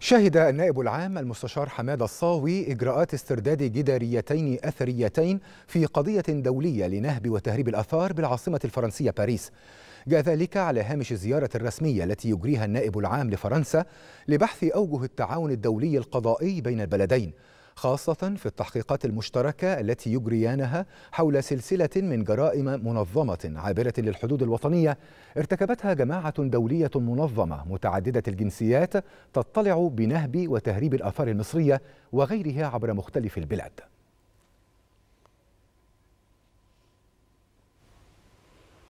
شهد النائب العام المستشار حماد الصاوي إجراءات استرداد جداريتين أثريتين في قضية دولية لنهب وتهريب الآثار بالعاصمة الفرنسية باريس جاء ذلك على هامش الزيارة الرسمية التي يجريها النائب العام لفرنسا لبحث أوجه التعاون الدولي القضائي بين البلدين خاصة في التحقيقات المشتركة التي يجريانها حول سلسلة من جرائم منظمة عابرة للحدود الوطنية ارتكبتها جماعة دولية منظمة متعددة الجنسيات تطلع بنهب وتهريب الآثار المصرية وغيرها عبر مختلف البلاد